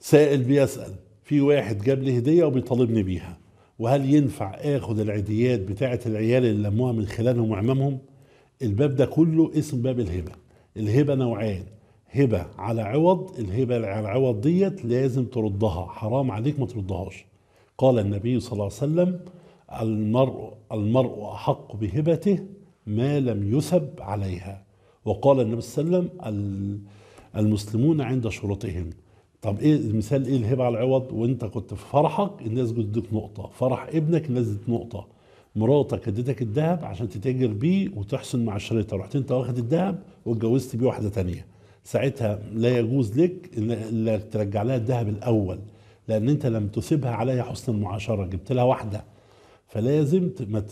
سائل بيسأل في واحد جاب لي هدية وبيطالبني بيها وهل ينفع اخد العيديات بتاعة العيال اللي لموها من خلالهم وعمامهم الباب ده كله اسم باب الهبة الهبة نوعين هبة على عوض الهبة على العوض ديت لازم تردها حرام عليك ما تردهاش قال النبي صلى الله عليه وسلم المرء المرء أحق بهبته ما لم يسب عليها وقال النبي صلى الله عليه وسلم المسلمون عند شروطهم طب ايه مثال ايه الهبه على العوض وانت كنت في فرحك الناس بتديك نقطه فرح ابنك الناس نقطه مراتك اديتك الذهب عشان تتاجر بيه وتحسن مع شريطة رحت انت واخد الذهب واتجوزت بيه واحده تانية ساعتها لا يجوز لك انك ترجع لها الذهب الاول لان انت لم تسيبها عليها حسن المعاشره جبت لها واحده فلازم ما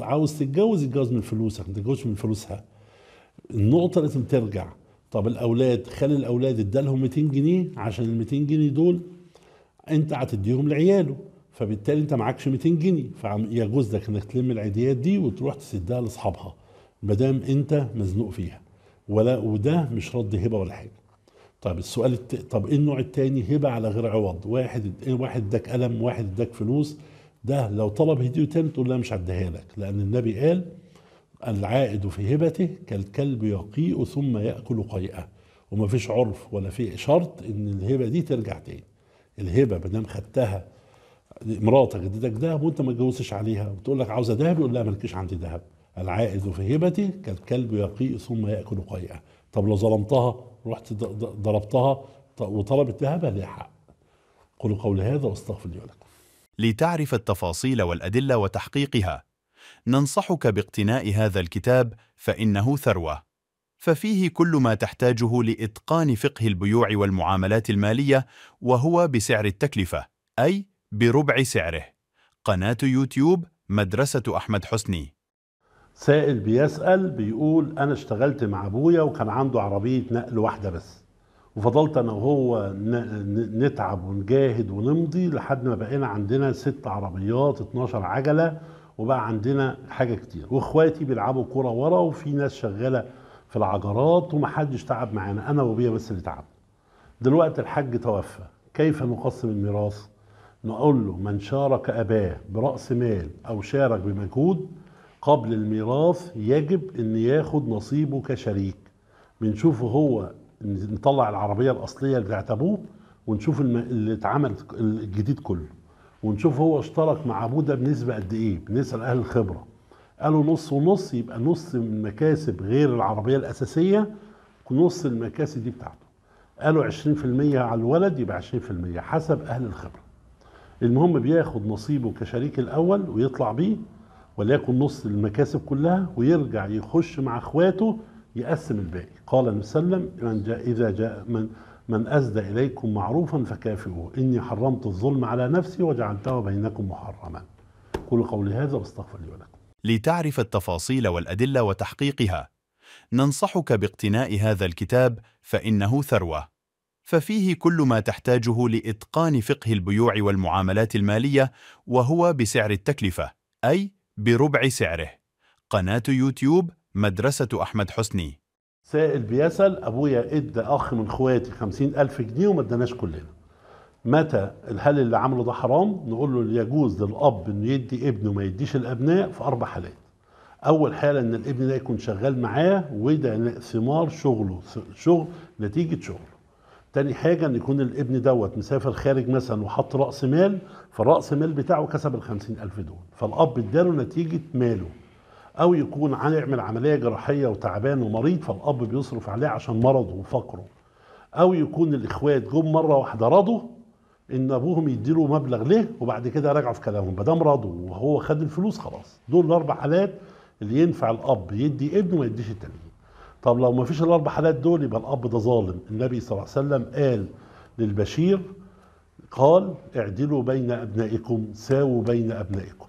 عاوز تتجوز اتجوز من فلوسك ما تتجوزش من فلوسها النقطه لازم ترجع طب الاولاد خلي الاولاد ادالهم 200 جنيه عشان ال 200 جنيه دول انت هتديهم لعياله فبالتالي انت معكش 200 جنيه فيجوز لك انك تلم العيديات دي وتروح تسدها لاصحابها ما دام انت مزنوق فيها ولا وده مش رد هبه ولا حاجه طب السؤال الت... طب ايه النوع الثاني هبه على غير عوض واحد إيه واحد اداك قلم واحد اداك فلوس ده لو طلب هديه تاني تقول لا مش هديها لك لان النبي قال العائد في هبته كالكلب يقيء ثم يأكل قيئه وما فيش عرف ولا في شرط ان الهبه دي ترجع تاني الهبه ما دام خدتها مراتك اديتك ذهب وانت ما اتجوزتش عليها وتقول لك عاوزه ذهب يقول لها مالكيش عندي ذهب العائد في هبتي كالكلب يقيء ثم ياكل قيئه طب لو ظلمتها رحت ضربتها وطلبت ذهبها لها حق قولوا قولي هذا واستغفر لي ولكم لتعرف التفاصيل والادله وتحقيقها ننصحك باقتناء هذا الكتاب فإنه ثروة ففيه كل ما تحتاجه لإتقان فقه البيوع والمعاملات المالية وهو بسعر التكلفة أي بربع سعره قناة يوتيوب مدرسة أحمد حسني سائل بيسأل بيقول أنا اشتغلت مع أبويا وكان عنده عربية نقل واحدة بس وفضلت أنا وهو نتعب ونجاهد ونمضي لحد ما بقينا عندنا ست عربيات 12 عجلة وبقى عندنا حاجة كتير واخواتي بيلعبوا كرة ورا وفي ناس شغالة في العجرات ومحدش تعب معانا أنا وبيا بس اللي تعب دلوقتي الحاج توفى كيف نقسم الميراث نقول له من شارك أباه برأس مال أو شارك بمجهود قبل الميراث يجب ان ياخد نصيبه كشريك بنشوفه هو نطلع العربيه الاصليه بتاعت ابوه ونشوف اللي اتعمل الجديد كله ونشوف هو اشترك مع ده بنسبة قد ايه بنسأل اهل الخبرة قالوا نص ونص يبقى نص من مكاسب غير العربية الأساسية نص المكاسب دي بتاعته قالوا 20% على الولد يبقى 20% حسب أهل الخبرة المهم بياخد نصيبه كشريك الأول ويطلع بيه وليكن نص المكاسب كلها ويرجع يخش مع اخواته يقسم الباقي قال النبي صلى الله عليه وسلم إذا جاء من من أسدى إليكم معروفا فكافئوه إني حرمت الظلم على نفسي وجعلته بينكم محرما كل قولي هذا واستغفر لي ولكم لتعرف التفاصيل والأدلة وتحقيقها ننصحك باقتناء هذا الكتاب فإنه ثروة ففيه كل ما تحتاجه لإتقان فقه البيوع والمعاملات المالية وهو بسعر التكلفة أي بربع سعره قناة يوتيوب مدرسة أحمد حسني سائل بيسأل أبويا إدى أخ من إخواتي خمسين ألف جنيه وما اداناش كلنا متى هل اللي عمله ده حرام نقول له يجوز للأب إنه يدي ابنه ما يديش الأبناء في أربع حالات أول حالة إن الابن ده يكون شغال معاه وده ثمار شغله شغل نتيجة شغله تاني حاجة إن يكون الابن دوت مسافر خارج مثلا وحط رأس مال فالرأس مال بتاعه كسب الخمسين ألف دول فالأب اداله نتيجة ماله او يكون هيعمل عمليه جراحيه وتعبان ومريض فالاب بيصرف عليه عشان مرضه وفقره او يكون الاخوات جم مره واحده رضوا ان ابوهم يديله مبلغ ليه وبعد كده راجعوا في كلامهم ما دام رضوا وهو خد الفلوس خلاص دول الاربع حالات اللي ينفع الاب يدي ابنه ما يديش التانيين طب لو ما فيش الاربع حالات دول يبقى الاب ده ظالم النبي صلى الله عليه وسلم قال للبشير قال اعدلوا بين ابنائكم ساووا بين ابنائكم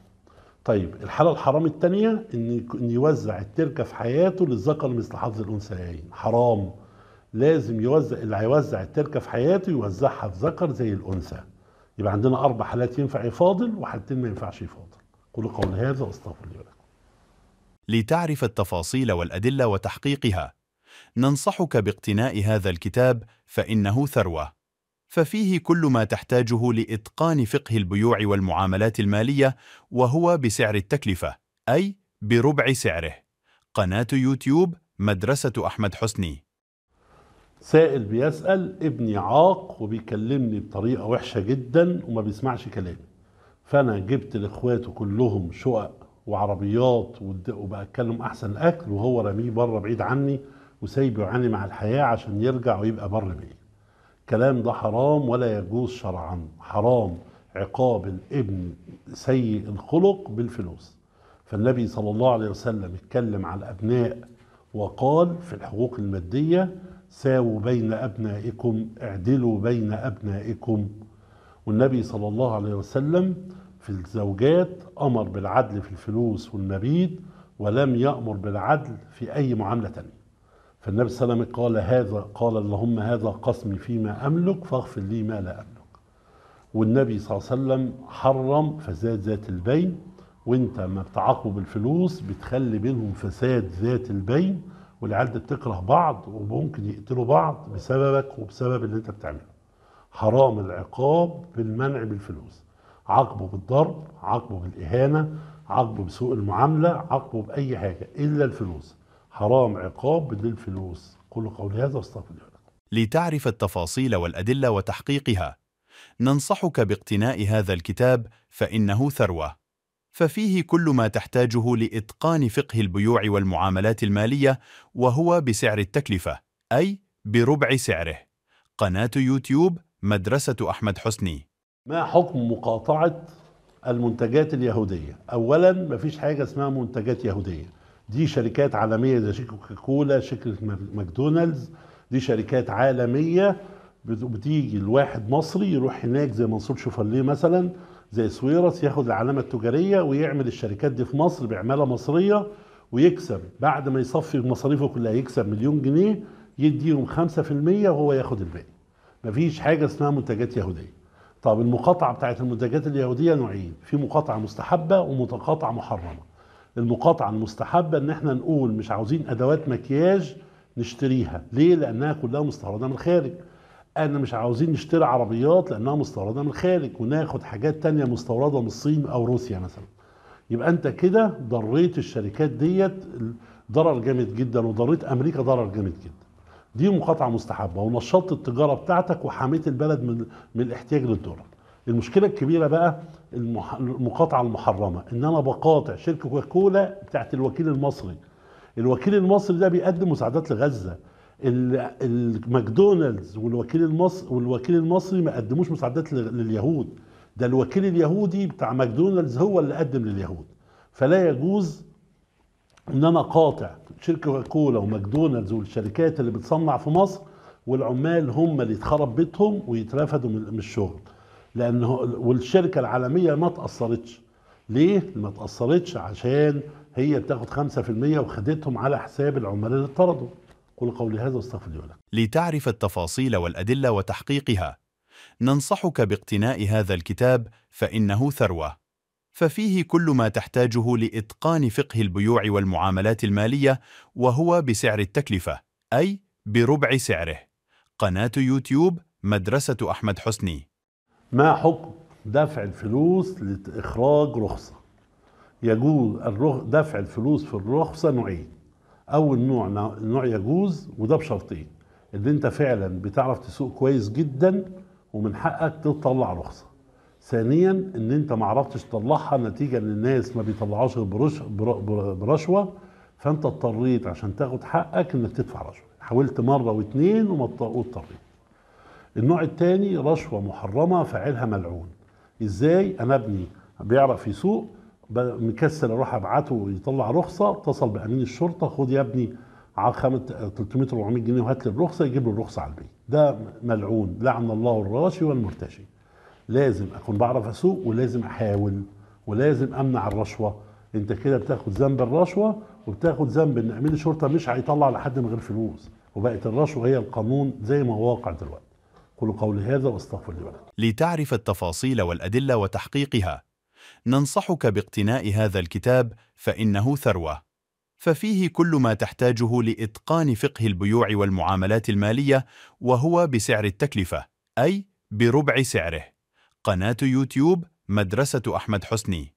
طيب الحالة الحرام الثانية إن يوزع التركة في حياته للذكر مثل حظ الأنثيين حرام لازم يوزع اللي هيوزع التركة في حياته يوزعها في ذكر زي الأنثى يبقى عندنا أربع حالات ينفع يفاضل وحالتين ما ينفعش يفاضل كل قول هذا واستغفر الله ولكم لتعرف التفاصيل والأدلة وتحقيقها ننصحك باقتناء هذا الكتاب فإنه ثروة ففيه كل ما تحتاجه لإتقان فقه البيوع والمعاملات المالية وهو بسعر التكلفة أي بربع سعره قناة يوتيوب مدرسة أحمد حسني سائل بيسأل ابني عاق وبيكلمني بطريقة وحشة جدا وما بيسمعش كلامي فأنا جبت لإخواته كلهم شقق وعربيات وبقى أتكلم أحسن أكل وهو رميه بره بعيد عني وسايبه يعاني مع الحياة عشان يرجع ويبقى بر بإيه الكلام ده حرام ولا يجوز شرعا حرام عقاب الابن سيء الخلق بالفلوس فالنبي صلى الله عليه وسلم اتكلم على الأبناء وقال في الحقوق المادية ساووا بين أبنائكم اعدلوا بين أبنائكم والنبي صلى الله عليه وسلم في الزوجات أمر بالعدل في الفلوس والمبيت ولم يأمر بالعدل في أي معاملة تانية فالنبي صلى الله عليه وسلم قال هذا قال اللهم هذا قسمي فيما أملك فاغفر لي ما لا أملك والنبي صلى الله عليه وسلم حرم فساد ذات البين وانت ما بتعاقبه بالفلوس بتخلي بينهم فساد ذات البين والعيال بتكره بعض وممكن يقتلوا بعض بسببك وبسبب اللي انت بتعمله حرام العقاب بالمنع بالفلوس عاقبه بالضرب عاقبه بالإهانة عاقبه بسوء المعاملة عاقبه بأي حاجة إلا الفلوس حرام عقاب فلوس قل قولي هذا واستغفر لتعرف التفاصيل والأدلة وتحقيقها ننصحك باقتناء هذا الكتاب فإنه ثروة ففيه كل ما تحتاجه لإتقان فقه البيوع والمعاملات المالية وهو بسعر التكلفة أي بربع سعره قناة يوتيوب مدرسة أحمد حسني ما حكم مقاطعة المنتجات اليهودية؟ أولا ما فيش حاجة اسمها منتجات يهودية دي شركات عالمية زي شركة كولا شركة ماكدونالدز دي شركات عالمية بتيجي الواحد مصري يروح هناك زي منصور شوفاليه مثلا زي سويرس ياخد العلامة التجارية ويعمل الشركات دي في مصر بعمالة مصرية ويكسب بعد ما يصفي مصاريفه كلها يكسب مليون جنيه يديهم 5% وهو ياخد الباقي مفيش حاجة اسمها منتجات يهودية طب المقاطعة بتاعت المنتجات اليهودية نوعين في مقاطعة مستحبة ومقاطعة محرمة المقاطعة المستحبة ان احنا نقول مش عاوزين ادوات مكياج نشتريها ليه لانها كلها مستوردة من الخارج انا مش عاوزين نشتري عربيات لانها مستوردة من الخارج وناخد حاجات تانية مستوردة من الصين او روسيا مثلا يبقى انت كده ضريت الشركات ديت ضرر جامد جدا وضريت امريكا ضرر جامد جدا دي مقاطعة مستحبة ونشطت التجارة بتاعتك وحميت البلد من, من الاحتياج للدولار المشكله الكبيره بقى المقاطعه المحرمه ان انا بقاطع شركه كوكولا بتاعت الوكيل المصري الوكيل المصري ده بيقدم مساعدات لغزه الماكدونالدز والوكيل المصري والوكيل المصري ما قدموش مساعدات لليهود ده الوكيل اليهودي بتاع ماكدونالدز هو اللي قدم لليهود فلا يجوز ان انا قاطع شركه كولا وماكدونالدز والشركات اللي بتصنع في مصر والعمال هم اللي يتخرب بيتهم ويترفدوا من الشغل لانه والشركه العالميه ما تاثرتش ليه ما تاثرتش عشان هي بتاخد 5% وخدتهم على حساب العمال اللي اتطردوا قل قولي هذا واستغفر لي ولك لتعرف التفاصيل والادله وتحقيقها ننصحك باقتناء هذا الكتاب فانه ثروه ففيه كل ما تحتاجه لاتقان فقه البيوع والمعاملات الماليه وهو بسعر التكلفه اي بربع سعره قناه يوتيوب مدرسه احمد حسني ما حكم دفع الفلوس لإخراج رخصة يجوز دفع الفلوس في الرخصة نوعين أول نوع نوع يجوز وده بشرطين إن أنت فعلا بتعرف تسوق كويس جدا ومن حقك تطلع رخصة ثانيا ان انت ما عرفتش تطلعها نتيجه ان الناس ما بيطلعوش برشوه فانت اضطريت عشان تاخد حقك انك تدفع رشوه حاولت مره واتنين وما اضطريت النوع الثاني رشوة محرمة فاعلها ملعون ازاي انا ابني بيعرف يسوق مكسل اروح ابعته يطلع رخصه اتصل بامين الشرطه خد يا ابني على 300 400 جنيه وهات لي الرخصه يجيب له الرخصه على البيت ده ملعون لعن الله الراشي والمرتشي لازم اكون بعرف اسوق ولازم احاول ولازم امنع الرشوه انت كده بتاخد ذنب الرشوه وبتاخد ذنب ان امين الشرطه مش هيطلع لحد من غير فلوس وبقت الرشوه هي القانون زي ما هو واقع دلوقتي قل قولي هذا واستغفر لي ولكم لتعرف التفاصيل والأدلة وتحقيقها ننصحك باقتناء هذا الكتاب فإنه ثروة ففيه كل ما تحتاجه لإتقان فقه البيوع والمعاملات المالية وهو بسعر التكلفة أي بربع سعره قناة يوتيوب مدرسة أحمد حسني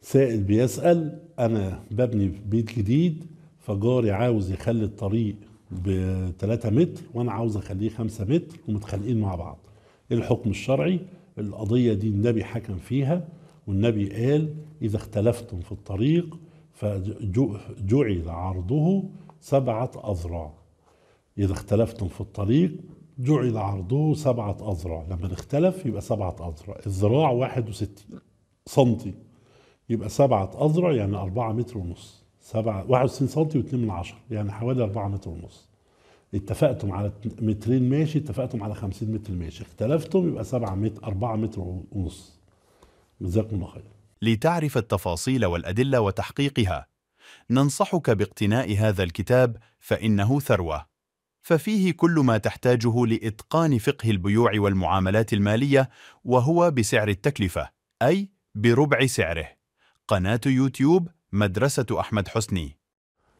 سائل بيسأل أنا ببني بيت جديد فجاري عاوز يخلي الطريق ب 3 متر وانا عاوز اخليه 5 متر ومتخانقين مع بعض ايه الحكم الشرعي القضيه دي النبي حكم فيها والنبي قال اذا اختلفتم في الطريق فجعل عرضه سبعه اذرع اذا اختلفتم في الطريق جعل عرضه سبعة أذرع لما نختلف يبقى سبعة أذرع الذراع واحد سنتي يبقى سبعة أذرع يعني 4 متر ونص سبعة 61 سنتي و2 من 10 يعني حوالي 4 متر ونص اتفقتم على مترين ماشي اتفقتم على 50 متر ماشي اختلفتم يبقى 7 متر 4 متر ونص جزاكم الله خير لتعرف التفاصيل والأدلة وتحقيقها ننصحك باقتناء هذا الكتاب فإنه ثروة ففيه كل ما تحتاجه لإتقان فقه البيوع والمعاملات المالية وهو بسعر التكلفة أي بربع سعره قناة يوتيوب مدرسة أحمد حسني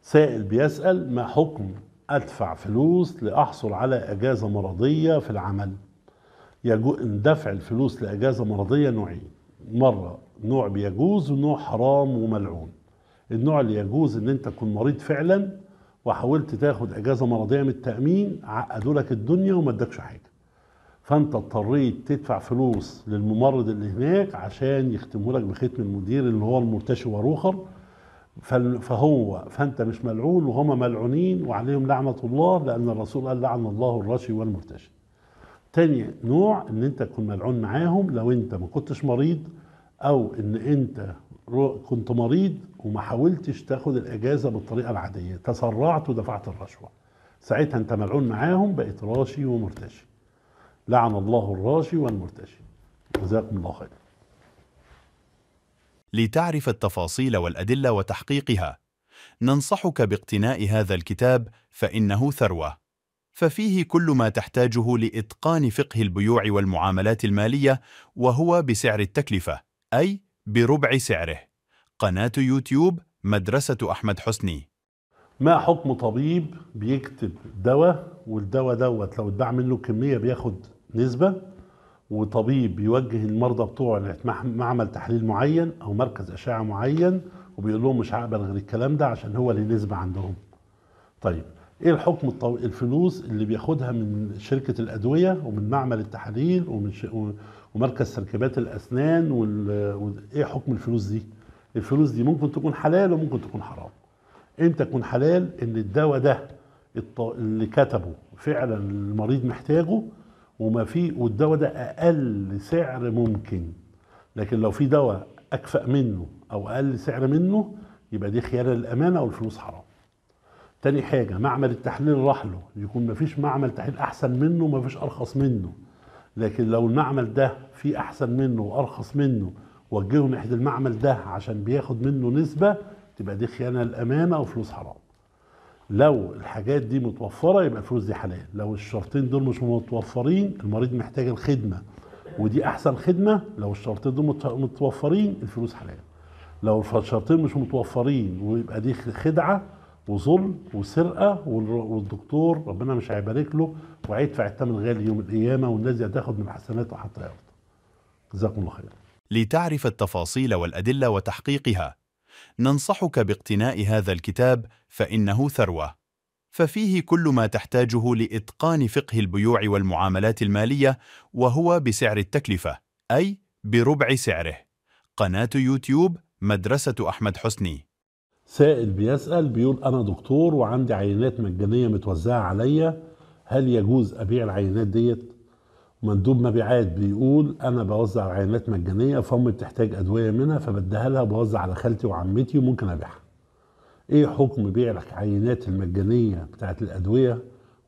سائل بيسأل ما حكم أدفع فلوس لأحصل على أجازة مرضية في العمل يجوز دفع الفلوس لأجازة مرضية نوعين مرة نوع بيجوز ونوع حرام وملعون النوع اللي يجوز ان انت تكون مريض فعلا وحاولت تاخد اجازه مرضيه من التامين عقدوا لك الدنيا وما ادكش حاجه فانت اضطريت تدفع فلوس للممرض اللي هناك عشان يختمه لك بختم المدير اللي هو المرتشي واروخر فهو فانت مش ملعون وهم ملعونين وعليهم لعنه الله لان الرسول قال لعن الله الراشي والمرتشي تاني نوع ان انت تكون ملعون معاهم لو انت ما كنتش مريض او ان انت كنت مريض وما حاولتش تاخد الاجازه بالطريقه العاديه تسرعت ودفعت الرشوه ساعتها انت ملعون معاهم بقيت راشي ومرتشي لعن الله الراشي والمرتشي جزاكم الله خير لتعرف التفاصيل والأدلة وتحقيقها ننصحك باقتناء هذا الكتاب فإنه ثروة ففيه كل ما تحتاجه لإتقان فقه البيوع والمعاملات المالية وهو بسعر التكلفة أي بربع سعره قناة يوتيوب مدرسة أحمد حسني ما حكم طبيب بيكتب دواء والدواء دوت لو اتباع منه كمية بياخد نسبة وطبيب بيوجه المرضى بتوعه لمعمل تحليل معين او مركز اشعه معين وبيقول لهم مش هقبل غير الكلام ده عشان هو اللي نسبه عندهم. طيب ايه الحكم الطو... الفلوس اللي بياخدها من شركه الادويه ومن معمل التحاليل ومن ش... ومركز تركيبات الاسنان وال... ايه حكم الفلوس دي؟ الفلوس دي ممكن تكون حلال وممكن تكون حرام. امتى تكون حلال؟ ان الدواء ده الط... اللي كتبه فعلا المريض محتاجه وما في والدواء ده اقل سعر ممكن لكن لو في دواء اكفأ منه او اقل سعر منه يبقى دي خيانه للامانه والفلوس حرام تاني حاجه معمل التحليل راح له يكون ما فيش معمل تحليل احسن منه وما فيش ارخص منه لكن لو المعمل ده في احسن منه وارخص منه وجهه ناحيه المعمل ده عشان بياخد منه نسبه تبقى دي خيانه للامانه وفلوس حرام لو الحاجات دي متوفرة يبقى الفلوس دي حلال لو الشرطين دول مش متوفرين المريض محتاج الخدمة ودي أحسن خدمة لو الشرطين دول متوفرين الفلوس حلال لو الشرطين مش متوفرين ويبقى دي خدعة وظلم وسرقة والدكتور ربنا مش هيبارك له وهيدفع الثمن غالي يوم القيامة والناس دي هتاخد من حسناته حتى يرضى جزاكم الله خير لتعرف التفاصيل والأدلة وتحقيقها ننصحك باقتناء هذا الكتاب فإنه ثروة ففيه كل ما تحتاجه لإتقان فقه البيوع والمعاملات المالية وهو بسعر التكلفة أي بربع سعره قناة يوتيوب مدرسة أحمد حسني سائل بيسأل بيقول أنا دكتور وعندي عينات مجانية متوزعة عليا هل يجوز أبيع العينات ديت؟ مندوب مبيعات بيقول انا بوزع عينات مجانيه فامي بتحتاج ادويه منها فبديها لها وبوزع على خالتي وعمتي وممكن ابيعها. ايه حكم بيع العينات المجانيه بتاعت الادويه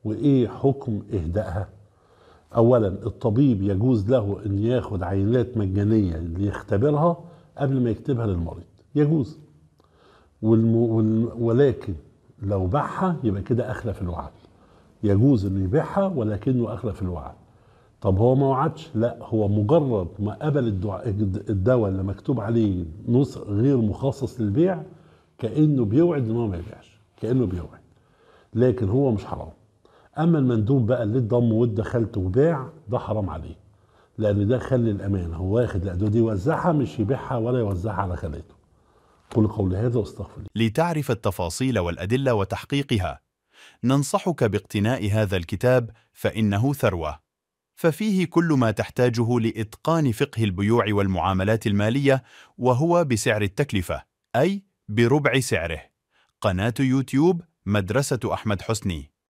وايه حكم اهدائها؟ اولا الطبيب يجوز له ان ياخد عينات مجانيه ليختبرها قبل ما يكتبها للمريض يجوز والم... والم... ولكن لو باعها يبقى كده اخلف الوعد يجوز انه يبيعها ولكنه اخلف الوعد طب هو ما وعدش لا هو مجرد ما قبل الدعاء الدواء اللي مكتوب عليه نص غير مخصص للبيع كانه بيوعد ان هو ما يبيعش كانه بيوعد لكن هو مش حرام اما المندوب بقى اللي اتضم ودخلت وباع ده حرام عليه لان ده خلي الامانه هو واخد الادويه دي يوزعها مش يبيعها ولا يوزعها على خالته قل قولي هذا واستغفر لتعرف التفاصيل والادله وتحقيقها ننصحك باقتناء هذا الكتاب فانه ثروه ففيه كل ما تحتاجه لإتقان فقه البيوع والمعاملات المالية وهو بسعر التكلفة أي بربع سعره قناة يوتيوب مدرسة أحمد حسني